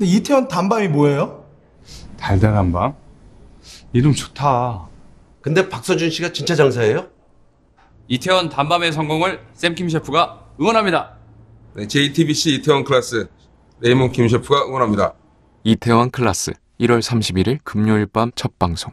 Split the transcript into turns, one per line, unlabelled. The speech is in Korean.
근데 이태원 단밤이 뭐예요?
달달한 밤? 이름
좋다.
근데 박서준 씨가 진짜 장사예요? 이태원 단밤의 성공을 샘킴 셰프가 응원합니다. 네, JTBC 이태원 클래스 레이몬 김 셰프가 응원합니다.
이태원 클래스 1월 31일 금요일 밤 첫 방송.